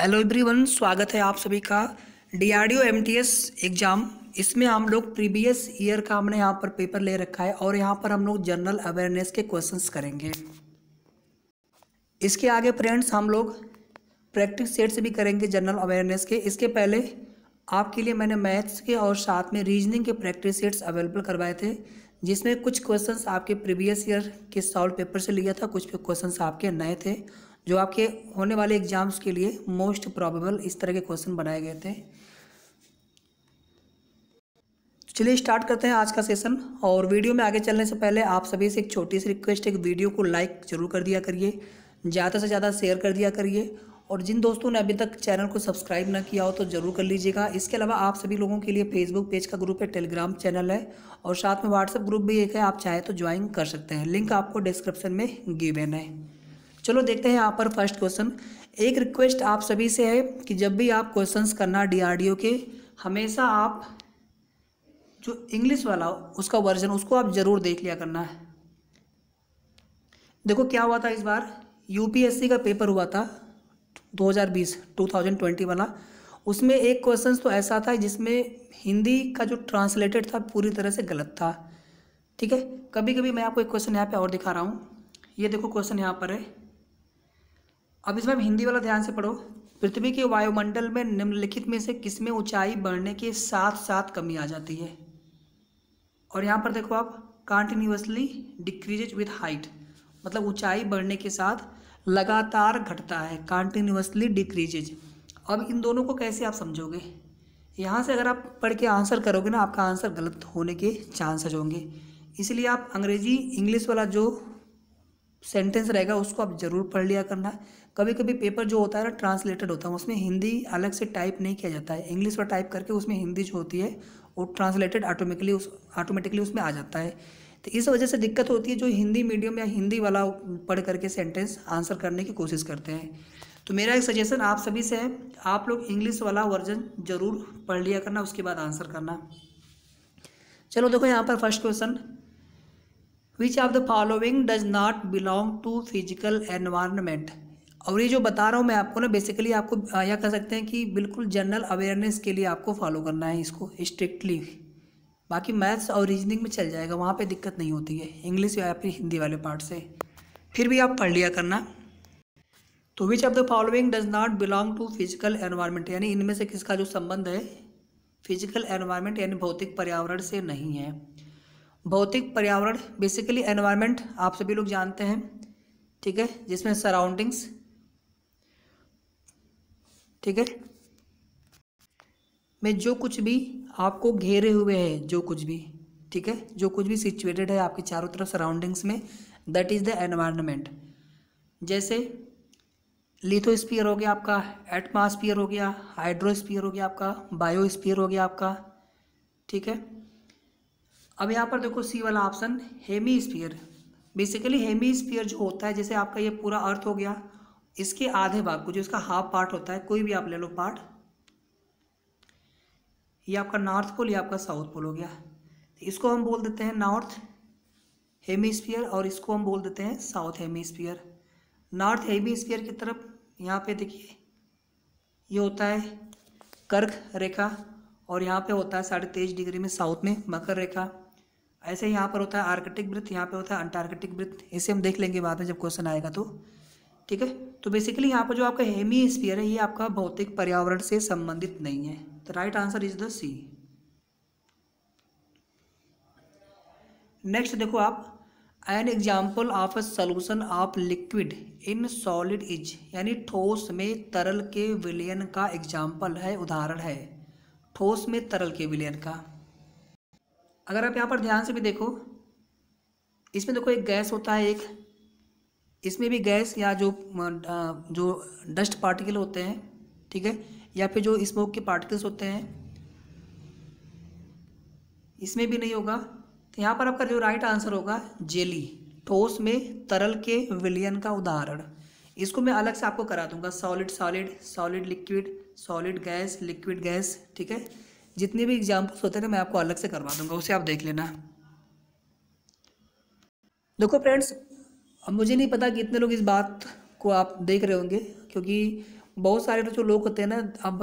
hello everyone स्वागत है आप सभी का डीआरडीओ एमटीएस एग्ज़ाम इसमें हम लोग प्रीवियस ईयर का हमने यहाँ पर पेपर ले रखा है और यहाँ पर हम लोग जनरल अवेयरनेस के क्वेश्चंस करेंगे इसके आगे फ्रेंड्स हम लोग प्रैक्टिस सेट्स भी करेंगे जनरल अवेयरनेस के इसके पहले आपके लिए मैंने मैथ्स के और साथ में रीजनिंग के प्रैक्टिस सेट्स अवेलेबल करवाए थे जिसमें कुछ क्वेश्चंस आपके प्रीवियस ईयर के सॉल्व पेपर से लिया था कुछ क्वेश्चंस आपके नए थे जो आपके होने वाले एग्जाम्स के लिए मोस्ट प्रॉबेबल इस तरह के क्वेश्चन बनाए गए थे तो चलिए स्टार्ट करते हैं आज का सेशन और वीडियो में आगे चलने से पहले आप सभी से एक छोटी सी रिक्वेस्ट है कि वीडियो को लाइक जरूर कर दिया करिए ज़्यादा से ज़्यादा शेयर कर दिया करिए और जिन दोस्तों ने अभी तक चैनल को सब्सक्राइब ना किया हो तो ज़रूर कर लीजिएगा इसके अलावा आप सभी लोगों के लिए फेसबुक पेज का ग्रुप है टेलीग्राम चैनल है और साथ में व्हाट्सएप ग्रुप भी एक है आप चाहे तो ज्वाइन कर सकते हैं लिंक आपको डिस्क्रिप्शन में गिवेन है चलो देखते हैं यहाँ पर फर्स्ट क्वेश्चन एक रिक्वेस्ट आप सभी से है कि जब भी आप क्वेश्चंस करना डीआरडीओ के हमेशा आप जो इंग्लिश वाला उसका वर्जन उसको आप ज़रूर देख लिया करना है देखो क्या हुआ था इस बार यूपीएससी का पेपर हुआ था 2020 2020 वाला उसमें एक क्वेश्चन तो ऐसा था जिसमें हिंदी का जो ट्रांसलेटेड था पूरी तरह से गलत था ठीक है कभी कभी मैं आपको एक क्वेश्चन यहाँ पे और दिखा रहा हूँ ये देखो क्वेश्चन यहाँ पर है अब इसमें हिंदी वाला ध्यान से पढ़ो पृथ्वी के वायुमंडल में निम्नलिखित में से किसमें ऊंचाई बढ़ने के साथ साथ कमी आ जाती है और यहाँ पर देखो आप कंटिन्यूसली डिक्रीजेज विथ हाइट मतलब ऊंचाई बढ़ने के साथ लगातार घटता है कंटिन्यूसली डिक्रीजेज अब इन दोनों को कैसे आप समझोगे यहाँ से अगर आप पढ़ के आंसर करोगे ना आपका आंसर गलत होने के चांसेज होंगे इसलिए आप अंग्रेजी इंग्लिश वाला जो सेंटेंस रहेगा उसको आप जरूर पढ़ लिया करना कभी कभी पेपर जो होता है ना ट्रांसलेटेड होता है उसमें हिंदी अलग से टाइप नहीं किया जाता है इंग्लिश पर टाइप करके उसमें हिंदी जो होती है वो ट्रांसलेटेड ऑटोमेटिकली उस ऑटोमेटिकली उसमें आ जाता है तो इस वजह से दिक्कत होती है जो हिंदी मीडियम या हिंदी वाला पढ़ करके सेंटेंस आंसर करने की कोशिश करते हैं तो मेरा एक सजेशन आप सभी से है आप लोग इंग्लिश वाला वर्जन ज़रूर पढ़ लिया करना उसके बाद आंसर करना चलो देखो यहाँ पर first question which of the following does not belong to physical environment और ये जो बता रहा हूँ मैं आपको ना बेसिकली आपको यह कह सकते हैं कि बिल्कुल जनरल अवेयरनेस के लिए आपको फॉलो करना है इसको स्ट्रिक्टली बाकी मैथ्स और रीजनिंग में चल जाएगा वहाँ पे दिक्कत नहीं होती है इंग्लिश या फिर हिंदी वाले पार्ट से फिर भी आप पढ़ लिया करना तो which of the following does not belong to physical environment यानी इनमें से किसका जो संबंध है फिजिकल एनवायरनमेंट यानी भौतिक पर्यावरण से नहीं है भौतिक पर्यावरण बेसिकली एनवायरनमेंट आप सभी लोग जानते हैं ठीक है जिसमें सराउंडिंग्स ठीक है में जो कुछ भी आपको घेरे हुए है जो कुछ भी ठीक है जो कुछ भी सिचुएटेड है आपके चारों तरफ सराउंडिंग्स में दैट इज़ द एनवायरनमेंट जैसे लिथोस्फीयर हो गया आपका एटमास्फीयर हो गया हाइड्रोस्फीयर हो गया आपका बायोस्फीयर हो गया आपका ठीक है अब यहाँ पर देखो सी वाला ऑप्शन हेमी बेसिकली हेमी जो होता है जैसे आपका ये पूरा अर्थ हो गया इसके आधे भाग को जो इसका हाफ पार्ट होता है कोई भी आप ले लो पार्ट ये आपका नॉर्थ पोल या आपका साउथ पोल हो गया तो इसको हम बोल देते हैं नॉर्थ हेमीस्फीयर और इसको हम बोल देते हैं साउथ हेमीस्फीयर नॉर्थ हेमीस्फीयर की तरफ यहाँ पे देखिए ये होता है कर्क रेखा और यहाँ पे होता है साढ़े तेईस डिग्री में साउथ में मकर रेखा ऐसे यहाँ पर होता है आर्कटिक वृत्त यहाँ पे होता है अंटार्कटिक वृत्त इसे हम देख लेंगे बाद में जब क्वेश्चन आएगा तो ठीक है तो बेसिकली यहाँ पर जो आपका हेमी स्पियर है ये आपका भौतिक पर्यावरण से संबंधित नहीं है तो right answer is the C next देखो आप an example of a solution of liquid in solid is यानी ठोस में तरल के विलयन का एग्जाम्पल है उदाहरण है ठोस में तरल के विलयन का अगर आप यहाँ पर ध्यान से भी देखो इसमें देखो एक गैस होता है एक इसमें भी गैस या जो जो डस्ट पार्टिकल होते हैं ठीक है या फिर जो स्मोक के पार्टिकल्स होते हैं इसमें भी नहीं होगा तो यहाँ पर आपका जो राइट आंसर होगा जेली ठोस में तरल के विलियन का उदाहरण इसको मैं अलग से आपको करा दूंगा solid solid solid liquid solid gas liquid gas ठीक है जितने भी एग्जाम्पल्स होते हैं ना मैं आपको अलग से करवा दूंगा उसे आप देख लेना देखो फ्रेंड्स अब मुझे नहीं पता कि इतने लोग इस बात को आप देख रहे होंगे क्योंकि बहुत सारे तो जो लोग होते हैं ना अब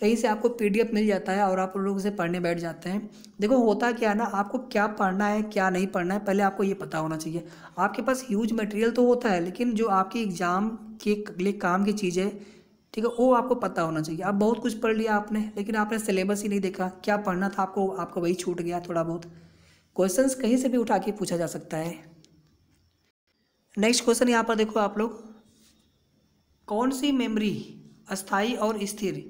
कहीं से आपको पी मिल जाता है और आप लोग उसे पढ़ने बैठ जाते हैं देखो होता क्या है ना आपको क्या पढ़ना है क्या नहीं पढ़ना है पहले आपको ये पता होना चाहिए आपके पास ह्यूज मटेरियल तो होता है लेकिन जो आपके एग्ज़ाम के लिए काम की चीज़ें ठीक है वो आपको पता होना चाहिए आप बहुत कुछ पढ़ लिया आपने लेकिन आपने सिलेबस ही नहीं देखा क्या पढ़ना था आपको आपका वही छूट गया थोड़ा बहुत क्वेश्चन कहीं से भी उठा के पूछा जा सकता है नेक्स्ट क्वेश्चन यहाँ पर देखो आप लोग कौन सी मेमोरी अस्थाई और स्थिर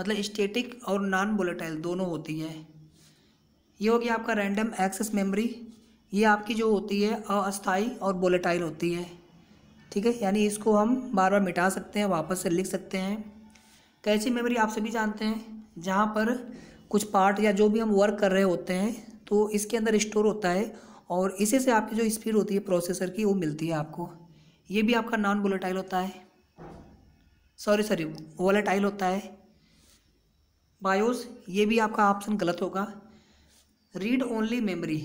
मतलब स्टेटिक और नॉन वोलेटाइल दोनों होती है ये होगी आपका रैंडम एक्सेस मेमोरी ये आपकी जो होती है अस्थाई और वोलेटाइल होती है ठीक है यानी इसको हम बार बार मिटा सकते हैं वापस से लिख सकते हैं कैची मेमोरी आप सभी जानते हैं जहाँ पर कुछ पार्ट या जो भी हम वर्क कर रहे होते हैं तो इसके अंदर स्टोर होता है और इसी से आपकी जो स्पीड होती है प्रोसेसर की वो मिलती है आपको ये भी आपका नॉन वोलेटाइल होता है सॉरी सॉरी वोलेटाइल होता है बायोस ये भी आपका ऑप्शन गलत होगा रीड ओनली मेमोरी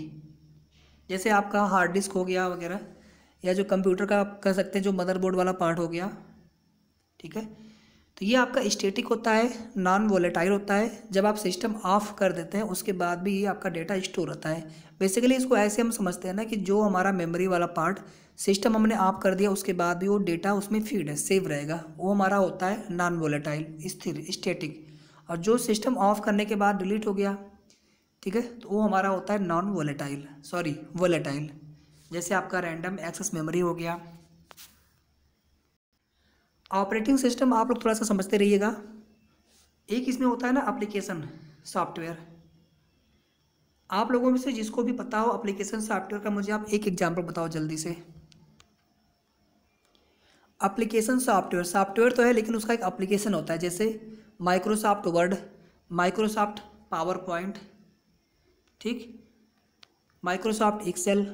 जैसे आपका हार्ड डिस्क हो गया वगैरह या जो कंप्यूटर का आप कह सकते हैं जो मदरबोर्ड वाला पार्ट हो गया ठीक है तो ये आपका स्टेटिक होता है नॉन वोलेटाइल होता है जब आप सिस्टम ऑफ कर देते हैं उसके बाद भी ये आपका डेटा स्टोर होता है बेसिकली इसको ऐसे हम समझते हैं ना कि जो हमारा मेमोरी वाला पार्ट सिस्टम हमने ऑफ कर दिया उसके बाद भी वो डेटा उसमें फीड है सेव रहेगा वो हमारा होता है नॉन वोलेटाइल स्थिर स्टेटिक और जो सिस्टम ऑफ करने के बाद डिलीट हो गया ठीक है तो वो हमारा होता है नॉन वोलेटाइल सॉरी वोलेटाइल जैसे आपका रैंडम एक्सेस मेमोरी हो गया ऑपरेटिंग सिस्टम आप लोग थोड़ा सा समझते रहिएगा एक इसमें होता है ना एप्लीकेशन सॉफ्टवेयर आप लोगों में से जिसको भी पता हो एप्लीकेशन सॉफ्टवेयर का मुझे आप एक एग्जाम्पल बताओ जल्दी से एप्लीकेशन सॉफ्टवेयर सॉफ्टवेयर तो है लेकिन उसका एक एप्लीकेशन होता है जैसे Microsoft Word Microsoft PowerPoint ठीक Microsoft Excel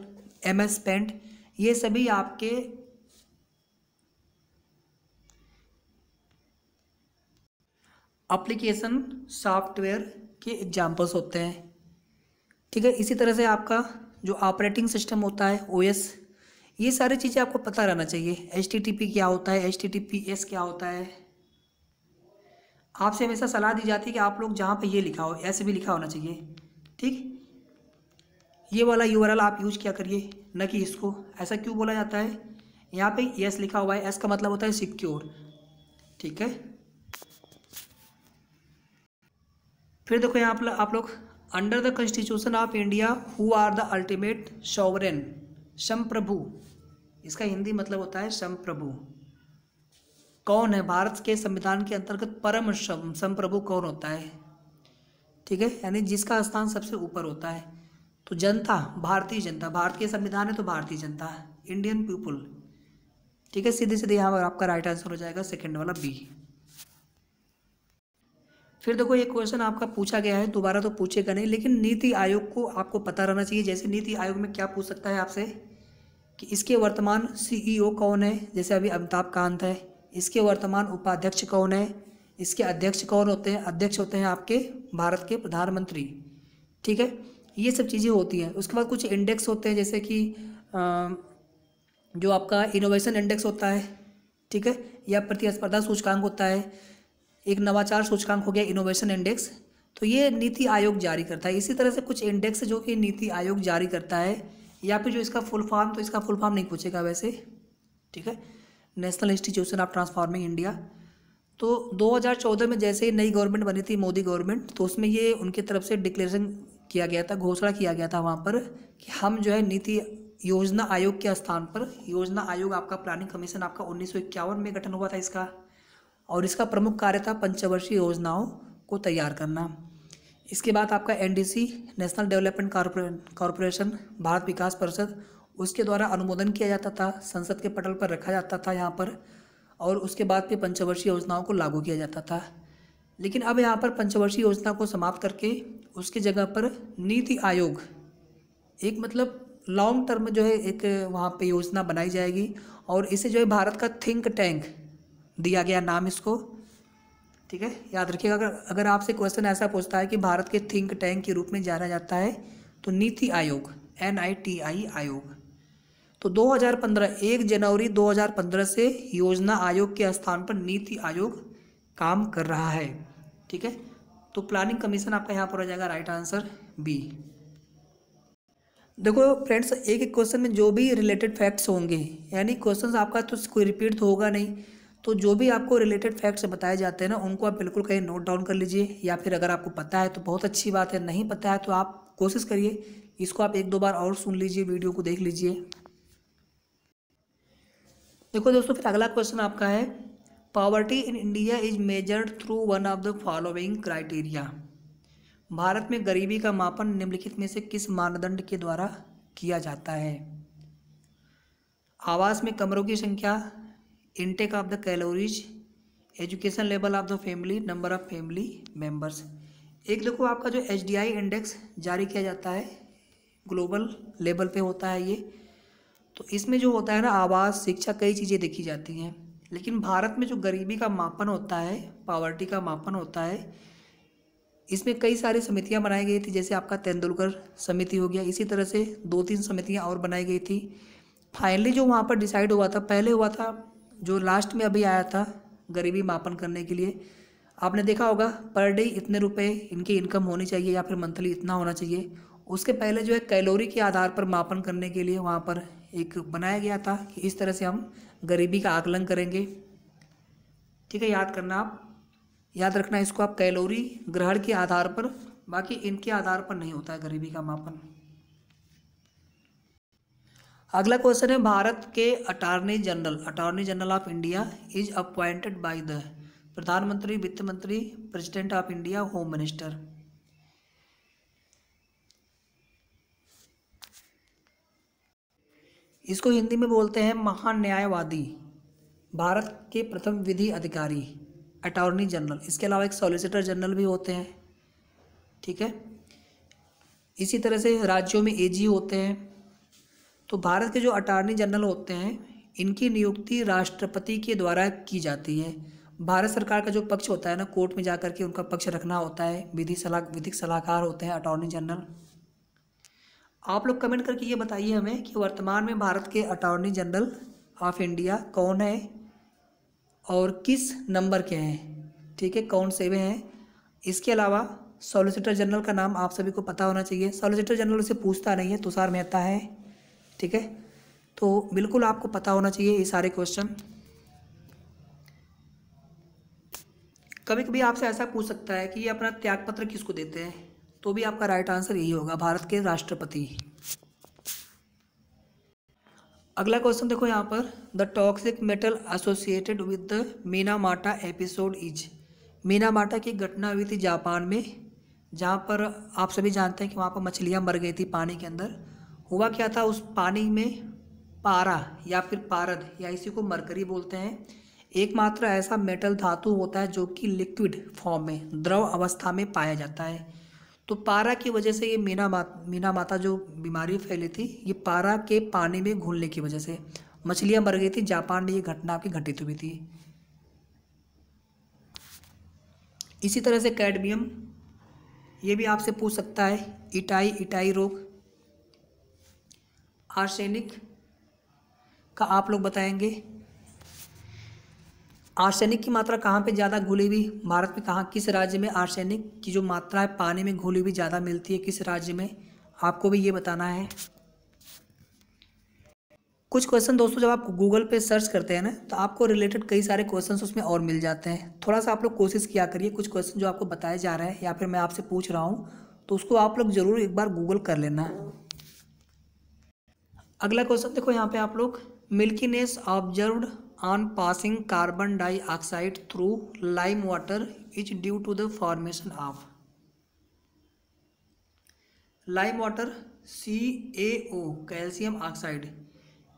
M S Paint ये सभी आपके अप्लीकेशन सॉफ्टवेयर के एग्जाम्पल्स होते हैं ठीक है इसी तरह से आपका जो ऑपरेटिंग सिस्टम होता है ओ एस ये सारी चीज़ें आपको पता रहना चाहिए एच टी टी पी क्या होता है H T T P S क्या होता है आपसे हमेशा सलाह दी जाती है कि आप लोग जहाँ पे ये लिखा हो ऐसे भी लिखा होना चाहिए ठीक ये वाला यू आप यूज क्या करिए न कि इसको ऐसा क्यों बोला जाता है यहाँ पे यस लिखा हुआ है एस का मतलब होता है सिक्योर ठीक है फिर देखो यहाँ पर आप लोग under the constitution of India who are the ultimate sovereign संप्रभु इसका हिंदी मतलब होता है संप्रभु कौन है भारत के संविधान के अंतर्गत परम संप्रभु कौन होता है ठीक है यानी जिसका स्थान सबसे ऊपर होता है तो जनता भारतीय जनता भारत के संविधान है तो भारतीय जनता है इंडियन पीपुल ठीक है सीधे सीधे यहाँ पर आपका राइट आंसर हो जाएगा सेकेंड वाला बी फिर देखो ये क्वेश्चन आपका पूछा गया है दोबारा तो पूछेगा नहीं लेकिन नीति आयोग को आपको पता रहना चाहिए जैसे नीति आयोग में क्या पूछ सकता है आपसे कि इसके वर्तमान सीईओ e कौन है जैसे अभी अमिताभ कांत है इसके वर्तमान उपाध्यक्ष कौन है इसके अध्यक्ष कौन होते हैं अध्यक्ष होते हैं आपके भारत के प्रधानमंत्री ठीक है ये सब चीज़ें होती हैं उसके बाद कुछ इंडेक्स होते हैं जैसे कि जो आपका इनोवेशन इंडेक्स होता है ठीक है या प्रतिस्पर्धा सूचकांक होता है एक नवाचार सूचकांक हो गया इनोवेशन इंडेक्स तो ये नीति आयोग जारी करता है इसी तरह से कुछ इंडेक्स जो कि नीति आयोग जारी करता है या फिर जो इसका फुल फॉर्म तो इसका फुल फॉर्म नहीं पूछेगा वैसे ठीक है National Institution of Transforming India तो 2014 में जैसे ही नई गवर्नमेंट बनी थी मोदी गवर्नमेंट तो उसमें ये उनकी तरफ से डिक्लेरेशन किया गया था घोषणा किया गया था वहाँ पर कि हम जो है नीति योजना आयोग के स्थान पर योजना आयोग आपका प्लानिंग कमीशन आपका उन्नीस में गठन हुआ था इसका और इसका प्रमुख कार्य था पंचवर्षीय योजनाओं को तैयार करना इसके बाद आपका NDC National Development Corporation Bharat विकास परिषद उसके द्वारा अनुमोदन किया जाता था संसद के पटल पर रखा जाता था यहाँ पर और उसके बाद फिर पंचवर्षीय योजनाओं को लागू किया जाता था लेकिन अब यहाँ पर पंचवर्षीय योजना को समाप्त करके उसकी जगह पर नीति आयोग एक मतलब लॉन्ग टर्म जो है एक वहाँ पे योजना बनाई जाएगी और इसे जो है भारत का थिंक टैंक दिया गया नाम इसको ठीक है याद रखिएगा अगर अगर आपसे क्वेश्चन ऐसा पूछता है कि भारत के थिंक टैंक के रूप में जाना जाता है तो नीति आयोग एन आई टी आई आयोग तो 2015 एक जनवरी 2015 से योजना आयोग के स्थान पर नीति आयोग काम कर रहा है ठीक है तो प्लानिंग कमीशन आपका यहाँ पर हो जाएगा राइट आंसर बी देखो फ्रेंड्स एक एक क्वेश्चन में जो भी रिलेटेड फैक्ट्स होंगे यानी क्वेश्चन आपका तो कोई रिपीट तो होगा नहीं तो जो भी आपको रिलेटेड फैक्ट्स बताए जाते हैं ना उनको आप बिल्कुल कहीं नोट डाउन कर लीजिए या फिर अगर आपको पता है तो बहुत अच्छी बात है नहीं पता है तो आप कोशिश करिए इसको आप एक दो बार और सुन लीजिए वीडियो को देख लीजिए देखो दोस्तों फिर अगला क्वेश्चन आपका है poverty in India is measured through one of the following criteria Bharat में गरीबी का मापन निम्नलिखित में से किस मानदंड के द्वारा किया जाता है आवास में कमरों की संख्या intake of the calories education level of the family number of family members एक देखो आपका जो एच इंडेक्स जारी किया जाता है ग्लोबल लेवल पे होता है ये तो इसमें जो होता है ना आवास शिक्षा कई चीज़ें देखी जाती हैं लेकिन भारत में जो गरीबी का मापन होता है पावर्टी का मापन होता है इसमें कई सारी समितियां बनाई गई थी जैसे आपका तेंदुलकर समिति हो गया इसी तरह से दो तीन समितियां और बनाई गई थी फाइनली जो वहाँ पर डिसाइड हुआ था पहले हुआ था जो लास्ट में अभी आया था गरीबी मापन करने के लिए आपने देखा होगा पर डे इतने रुपए इनकी इनकम होनी चाहिए या फिर मंथली इतना होना चाहिए उसके पहले जो है कैलोरी के आधार पर मापन करने के लिए वहाँ पर एक बनाया गया था कि इस तरह से हम गरीबी का आकलन करेंगे ठीक है याद करना आप याद रखना इसको आप कैलोरी ग्रहण के आधार पर बाकी इनके आधार पर नहीं होता है गरीबी का मापन अगला क्वेश्चन है भारत के attorney general attorney general of India is appointed by the प्रधानमंत्री वित्त मंत्री president of India home minister इसको हिंदी में बोलते हैं महान न्यायवादी भारत के प्रथम विधि अधिकारी अटॉर्नी जनरल इसके अलावा एक सॉलिसिटर जनरल भी होते हैं ठीक है इसी तरह से राज्यों में एजी होते हैं तो भारत के जो अटॉर्नी जनरल होते हैं इनकी नियुक्ति राष्ट्रपति के द्वारा की जाती है भारत सरकार का जो पक्ष होता है ना कोर्ट में जाकर के उनका पक्ष रखना होता है विधि सलाह विधिक सलाहकार होते हैं अटॉर्नी जनरल आप लोग कमेंट करके ये बताइए हमें कि वर्तमान में भारत के अटॉर्नी जनरल ऑफ इंडिया कौन है और किस नंबर के हैं ठीक है कौन से वे हैं इसके अलावा सॉलिसिटर जनरल का नाम आप सभी को पता होना चाहिए सॉलिसिटर जनरल उसे पूछता नहीं है तुषार मेहता है ठीक है तो बिल्कुल आपको पता होना चाहिए ये सारे क्वेश्चन कभी कभी आपसे ऐसा पूछ सकता है कि ये अपना त्यागपत्र किसको देते हैं तो भी आपका राइट आंसर यही होगा भारत के राष्ट्रपति अगला क्वेश्चन देखो यहाँ पर the toxic metal associated with the Minamata episode is Minamata की घटना हुई थी जापान में जहाँ पर आप सभी जानते हैं कि वहाँ पर मछलियाँ मर गई थी पानी के अंदर हुआ क्या था उस पानी में पारा या फिर पारद या इसी को मरकरी बोलते हैं एकमात्र ऐसा मेटल धातु होता है जो कि लिक्विड फॉर्म में द्रव अवस्था में पाया जाता है तो पारा की वजह से ये मीना माता मीना माता जो बीमारी फैली थी ये पारा के पानी में घुलने की वजह से मछलियाँ मर गई थी जापान में ये घटना आपकी घटित हुई थी इसी तरह से कैडमियम ये भी आपसे पूछ सकता है इटाई इटाई रोग आर्सेनिक का आप लोग बताएंगे आर्सेनिक की मात्रा कहाँ पे ज़्यादा घुली हुई भारत में कहाँ किस राज्य में आर्सेनिक की जो मात्रा है पानी में घुली हुई ज़्यादा मिलती है किस राज्य में आपको भी ये बताना है कुछ क्वेश्चन दोस्तों जब आप गूगल पे सर्च करते हैं ना तो आपको रिलेटेड कई सारे क्वेश्चंस उसमें और मिल जाते हैं थोड़ा सा आप लोग कोशिश किया करिए कुछ क्वेश्चन जो आपको बताया जा रहा है या फिर मैं आपसे पूछ रहा हूँ तो उसको आप लोग ज़रूर एक बार गूगल कर लेना अगला क्वेश्चन देखो यहाँ पे आप लोग milkiness observe on passing carbon dioxide through lime water is due to the formation of lime water C A O calcium oxide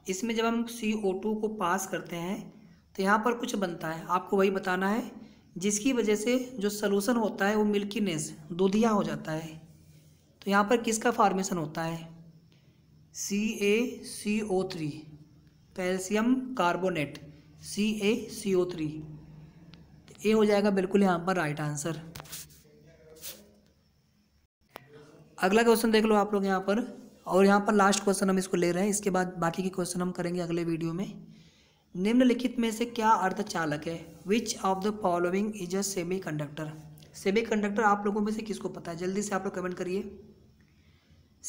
इसमें जब हम सी ओ टू को पास करते हैं तो यहाँ पर कुछ बनता है आपको वही बताना है जिसकी वजह से जो सोलूसन होता है वो मिल्कीनेस दूधिया हो जाता है तो यहाँ पर किसका फॉर्मेशन होता है C A C O three calcium carbonate C A C O three A हो जाएगा बिल्कुल यहाँ पर राइट आंसर अगला क्वेश्चन देख लो आप लोग यहाँ पर और यहाँ पर लास्ट क्वेश्चन हम इसको ले रहे हैं इसके बाद बाकी के क्वेश्चन हम करेंगे अगले वीडियो में निम्नलिखित में से क्या अर्धचालक है which of the following is a semiconductor semiconductor आप लोगों में से किसको पता है जल्दी से आप लोग कमेंट करिए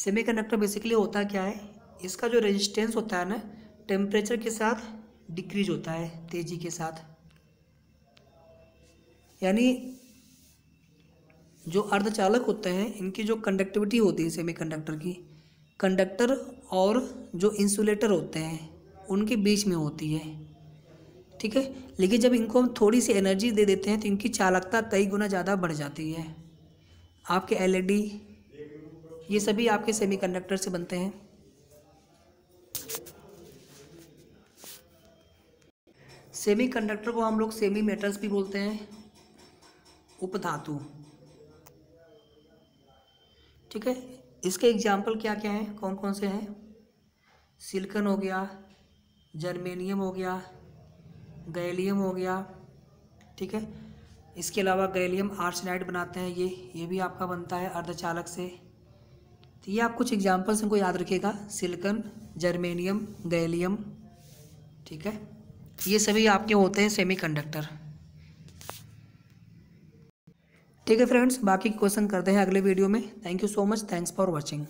सेमी कंडक्टर बेसिकली होता क्या है इसका जो रेजिस्टेंस होता है ना टेम्परेचर के साथ डिक्रीज होता है तेज़ी के साथ यानी जो अर्धचालक होते हैं इनकी जो कंडक्टिविटी होती है सेमीकंडक्टर की कंडक्टर और जो इंसुलेटर होते हैं उनके बीच में होती है ठीक है लेकिन जब इनको हम थोड़ी सी एनर्जी दे देते हैं तो इनकी चालकता कई गुना ज़्यादा बढ़ जाती है आपके एलईडी ये सभी आपके सेमीकंडक्टर से बनते हैं सेमीकंडक्टर को हम लोग सेमी मेटल्स भी बोलते हैं उपधातु ठीक है इसके एग्जाम्पल क्या क्या हैं कौन कौन से हैं सिल्कन हो गया जर्मेनियम हो गया गैलियम हो गया ठीक है इसके अलावा गैलियम आर्सनाइड बनाते हैं ये ये भी आपका बनता है अर्धचालक से तो ये आप कुछ एग्जाम्पल्स इनको याद रखिएगा सिल्कन जर्मेनियम गैलियम ठीक है ये सभी आपके होते हैं सेमीकंडक्टर ठीक है फ्रेंड्स बाकी क्वेश्चन करते हैं अगले वीडियो में thank you so much thanks for watching